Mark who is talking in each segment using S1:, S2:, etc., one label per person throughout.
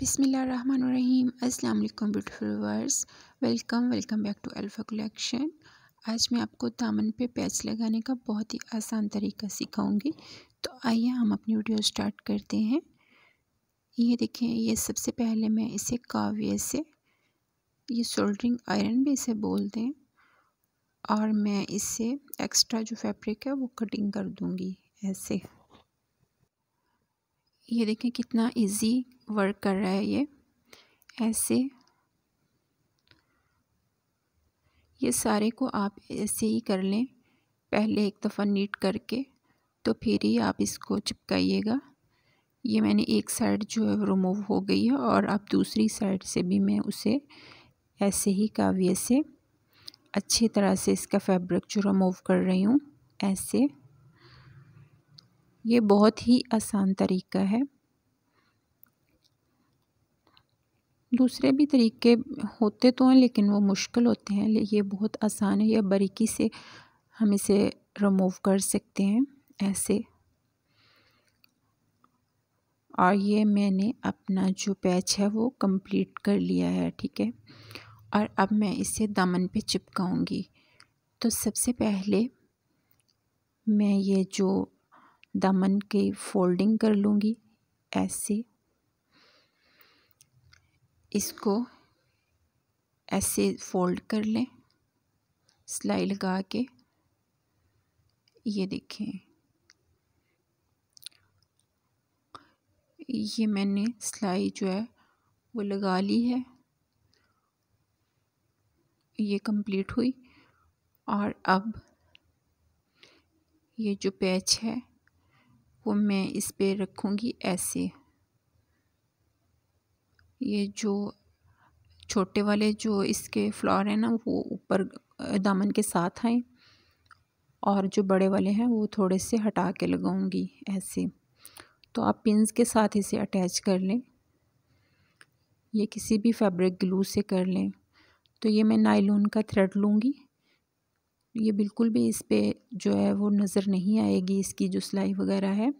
S1: बिसमीम् अस्सलाम वालेकुम beautiful viewers welcome welcome back to Alpha Collection आज मैं आपको दामन पे पैच लगाने का बहुत ही आसान तरीका सिखाऊंगी तो आइए हम अपनी वीडियो स्टार्ट करते हैं ये देखें ये सबसे पहले मैं इसे काव्य से ये सोल्डरिंग आयरन भी इसे बोल दें और मैं इसे एक्स्ट्रा जो फैब्रिक है वो कटिंग कर दूँगी ऐसे ये देखें कितना इजी वर्क कर रहा है ये ऐसे ये सारे को आप ऐसे ही कर लें पहले एक दफ़ा नीट करके तो फिर ही आप इसको चिपकाइएगा ये मैंने एक साइड जो है रिमूव हो गई है और अब दूसरी साइड से भी मैं उसे ऐसे ही काव्य से अच्छी तरह से इसका फैब्रिक जो रिमूव कर रही हूँ ऐसे ये बहुत ही आसान तरीका है दूसरे भी तरीके होते तो हैं लेकिन वो मुश्किल होते हैं ये बहुत आसान है या बारीकी से हम इसे रिमूव कर सकते हैं ऐसे और ये मैंने अपना जो पैच है वो कंप्लीट कर लिया है ठीक है और अब मैं इसे दामन पे चिपकाऊंगी तो सबसे पहले मैं ये जो दामन के फोल्डिंग कर लूँगी ऐसे इसको ऐसे फोल्ड कर लें सिलाई लगा के ये देखें ये मैंने सिलाई जो है वो लगा ली है ये कंप्लीट हुई और अब ये जो पैच है को मैं इस पे रखूँगी ऐसे ये जो छोटे वाले जो इसके फ्लावर हैं ना वो ऊपर दामन के साथ हैं और जो बड़े वाले हैं वो थोड़े से हटा के लगाऊंगी ऐसे तो आप पिंस के साथ इसे अटैच कर लें ये किसी भी फैब्रिक ग्लू से कर लें तो ये मैं नाइलॉन का थ्रेड लूँगी ये बिल्कुल भी इस पर जो है वो नज़र नहीं आएगी इसकी जो सिलाई वगैरह है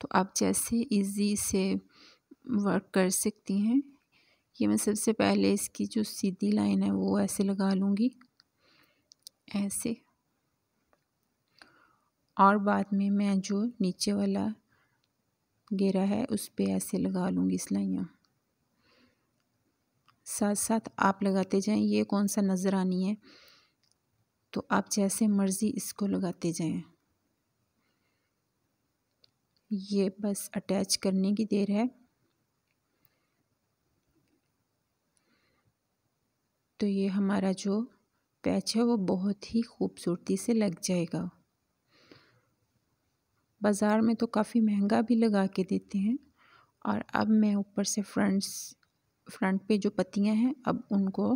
S1: तो आप जैसे इजी से वर्क कर सकती हैं ये मैं सबसे पहले इसकी जो सीधी लाइन है वो ऐसे लगा लूँगी ऐसे और बाद में मैं जो नीचे वाला घेरा है उस पर ऐसे लगा लूँगी सिलाइयाँ साथ साथ आप लगाते जाएं ये कौन सा नज़र आनी है तो आप जैसे मर्ज़ी इसको लगाते जाएं ये बस अटैच करने की देर है तो ये हमारा जो पैच है वो बहुत ही खूबसूरती से लग जाएगा बाज़ार में तो काफ़ी महंगा भी लगा के देते हैं और अब मैं ऊपर से फ्रंट्स फ्रंट पे जो पत्तियां हैं अब उनको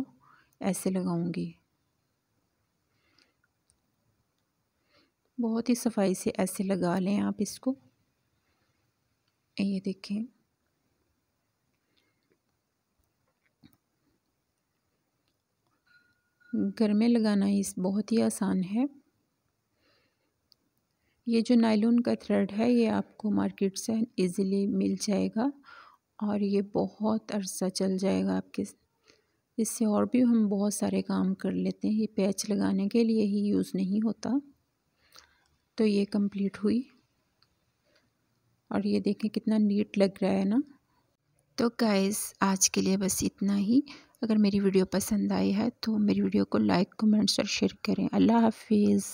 S1: ऐसे लगाऊंगी बहुत ही सफाई से ऐसे लगा लें आप इसको ये देखिए घर में लगाना इस बहुत ही आसान है ये जो नायलून का थ्रेड है ये आपको मार्केट से इजीली मिल जाएगा और ये बहुत अरसा चल जाएगा आपके इससे और भी हम बहुत सारे काम कर लेते हैं ये पैच लगाने के लिए ही यूज़ नहीं होता तो ये कंप्लीट हुई और ये देखें कितना नीट लग रहा है ना तो गाइस आज के लिए बस इतना ही अगर मेरी वीडियो पसंद आई है तो मेरी वीडियो को लाइक कमेंट्स और शेयर करें अल्लाह हाफिज़